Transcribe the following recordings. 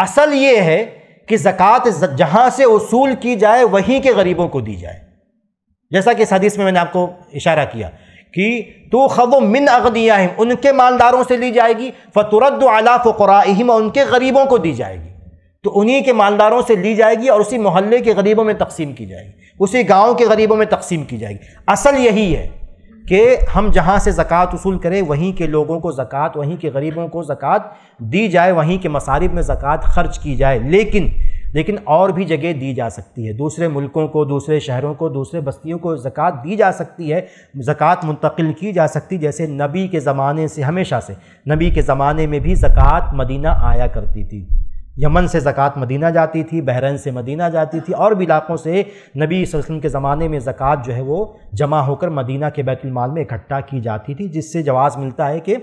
असल ये है कि ज़क़़त जहाँ से वसूल की जाए वहीं के गरीबों को दी जाए जैसा कि इस हदीस में मैंने आपको इशारा किया कि तो खब मिन अगदियाम उनके मालदारों से ली जाएगी फ़तुरद अला फ़ुकराम उनके गरीबों को दी जाएगी तो उन्हीं के मालदारों से ली जाएगी और उसी मोहल्ले के गरीबों में तकसीम की जाएगी उसी गांव के गरीबों में तकसीम की जाएगी असल यही है कि हम जहाँ से ज़क़़त वसूल करें वहीं के लोगों को ज़क़़त वहीं के गरीबों को ज़क़़त दी जाए वहीं के मसारिब में ज़क़़त खर्च की जाए लेकिन लेकिन और भी जगह दी जा सकती है दूसरे मुल्कों को दूसरे शहरों को दूसरे बस्तियों को ज़क़़त दी जा सकती है ज़क़़त मुंतकिल की जा सकती जैसे नबी के ज़माने से हमेशा से नबी के ज़माने में भी ज़क़़त मदीना आया करती थी यमन से ज़क़़त मदीना जाती थी बहरन से मदीना जाती थी और भी इलाक़ों से नबी वसल्लम के ज़माने में ज़क़़त जो है वो जमा होकर मदीना के बैतुलमाल में इकट्ठा की जाती थी जिससे जवाज़ मिलता है कि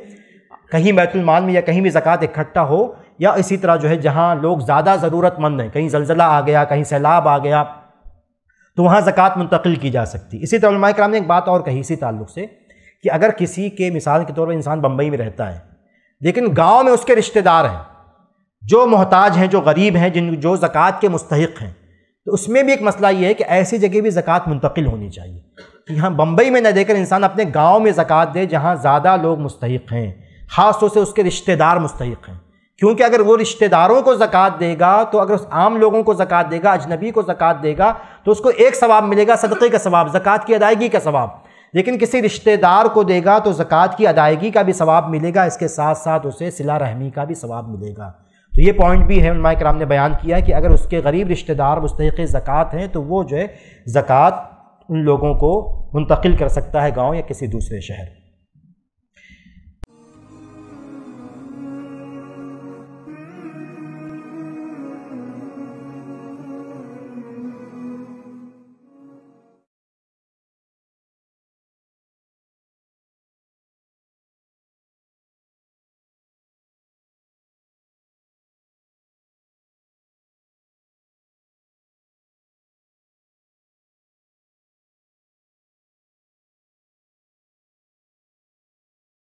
कहीं बैतुलमाल में या कहीं भी ज़क़़त इकट्ठा हो या इसी तरह जो है जहाँ लोग ज़्यादा ज़रूरतमंद हैं कहीं जलजला आ गया कहीं सैलाब आ गया तो वहाँ ज़क़़त मुंतकिल की जा सकती इसी तरह कराम ने एक बात और कही इसी ताल्लुक़ से कि अगर किसी के मिसाल के तौर पर इंसान बम्बई में रहता है लेकिन गाँव में उसके रिश्तेदार हैं जो मोहताज हैं जो गरीब हैं जिन जो ज़क़़त के मुस्तक हैं तो उसमें भी एक मसला ये है कि ऐसी जगह भी ज़क़़त मुंतकिल होनी चाहिए कि यहाँ बम्बई में न देकर इंसान अपने गाँव में ज़क़़त दे जहाँ ज़्यादा लोग मुस्तक हैं ख़ास तौर से उसके रिश्तेदार मुस्तक हैं क्योंकि अगर वो रिश्तेदारों को ज़क़़त देगा तो अगर उस आम लोगों को ज़क़़त देगा अजनबी को ज़क़़त देगा तो उसको एक सवाब मिलेगा सदक़े का सवाब ज़क़़त की अदायगी का सवाब लेकिन किसी रिश्तेदार को देगा तो ज़क़़त की अदायगी का भी सवाब मिलेगा इसके साथ साथ उसे सिला रहमी का भी सवाब मिलेगा तो ये पॉइंट भी है उलमा कराम ने बयान किया कि अगर उसके गरीब रिश्तेदार मुस्तक ज़क़़त हैं तो वो जो है ज़क़़त उन लोगों को मुंतकिल कर सकता है गाँव या किसी दूसरे शहर